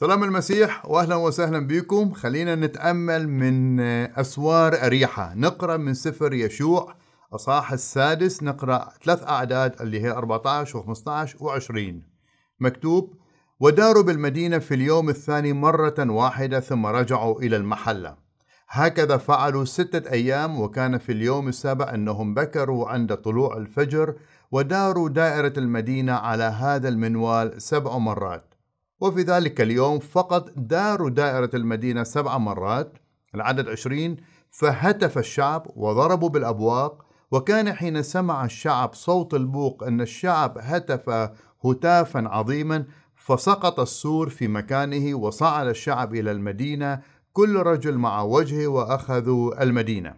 سلام المسيح واهلا وسهلا بكم خلينا نتامل من آه، اسوار اريحه نقرا من سفر يشوع اصحاح السادس نقرا ثلاث اعداد اللي هي 14 و15 و20 مكتوب وداروا بالمدينه في اليوم الثاني مره واحده ثم رجعوا الى المحله هكذا فعلوا سته ايام وكان في اليوم السابع انهم بكروا عند طلوع الفجر وداروا دائره المدينه على هذا المنوال سبع مرات وفي ذلك اليوم فقط داروا دائرة المدينة سبع مرات العدد عشرين فهتف الشعب وضربوا بالأبواق وكان حين سمع الشعب صوت البوق أن الشعب هتف هتافا عظيما فسقط السور في مكانه وصعد الشعب إلى المدينة كل رجل مع وجهه وأخذوا المدينة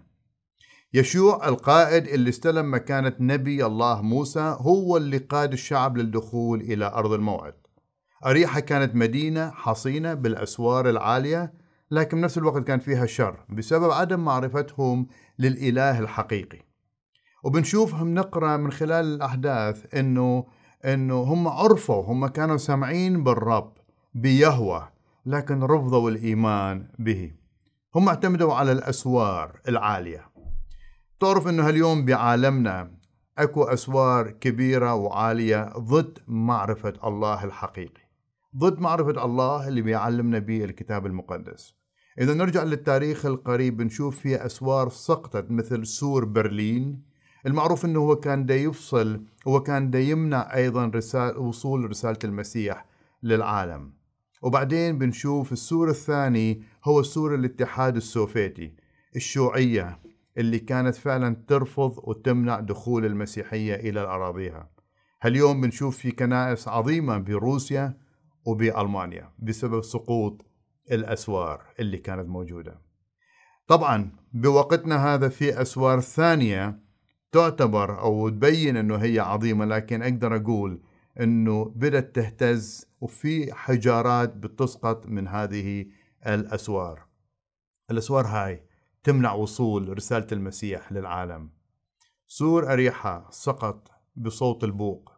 يشوع القائد اللي استلم مكانة نبي الله موسى هو اللي قاد الشعب للدخول إلى أرض الموعد أريحة كانت مدينة حصينة بالأسوار العالية لكن بنفس الوقت كان فيها شر بسبب عدم معرفتهم للإله الحقيقي وبنشوفهم نقرأ من خلال الأحداث أنه أنه هم عرفوا هم كانوا سامعين بالرب بيهوى لكن رفضوا الإيمان به هم اعتمدوا على الأسوار العالية تعرف أنه اليوم بعالمنا أكو أسوار كبيرة وعالية ضد معرفة الله الحقيقي ضد معرفة الله اللي بيعلمنا به الكتاب المقدس إذا نرجع للتاريخ القريب بنشوف فيه أسوار سقطت مثل سور برلين المعروف أنه هو كان دا يفصل كان دا يمنع أيضا رسال وصول رسالة المسيح للعالم وبعدين بنشوف السور الثاني هو سور الاتحاد السوفيتي الشيوعية اللي كانت فعلا ترفض وتمنع دخول المسيحية إلى أراضيها هاليوم بنشوف في كنائس عظيمة بروسيا وبألمانيا بسبب سقوط الأسوار اللي كانت موجودة طبعا بوقتنا هذا في أسوار ثانية تعتبر أو تبين أنه هي عظيمة لكن أقدر أقول أنه بدأت تهتز وفي حجارات بتسقط من هذه الأسوار الأسوار هاي تمنع وصول رسالة المسيح للعالم سور أريحة سقط بصوت البوق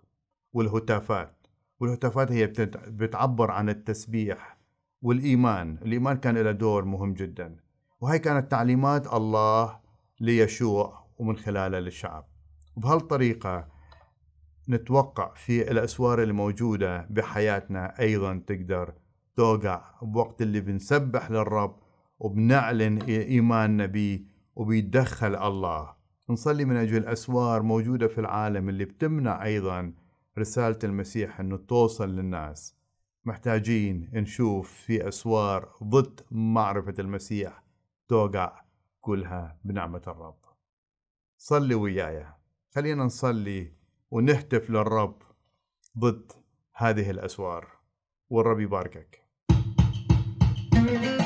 والهتافات والهتافات هي بتعبر عن التسبيح والإيمان الإيمان كان له دور مهم جدا وهي كانت تعليمات الله ليشوع ومن خلاله للشعب وبهالطريقة نتوقع في الأسوار الموجودة بحياتنا أيضا تقدر توقع بوقت اللي بنسبح للرب وبنعلن إيماننا به وبيتدخل الله نصلي من أجل أسوار موجودة في العالم اللي بتمنع أيضا رسالة المسيح أنه توصل للناس محتاجين نشوف في أسوار ضد معرفة المسيح توقع كلها بنعمة الرب صلي وياي خلينا نصلي ونهتف للرب ضد هذه الأسوار والرب يباركك thank you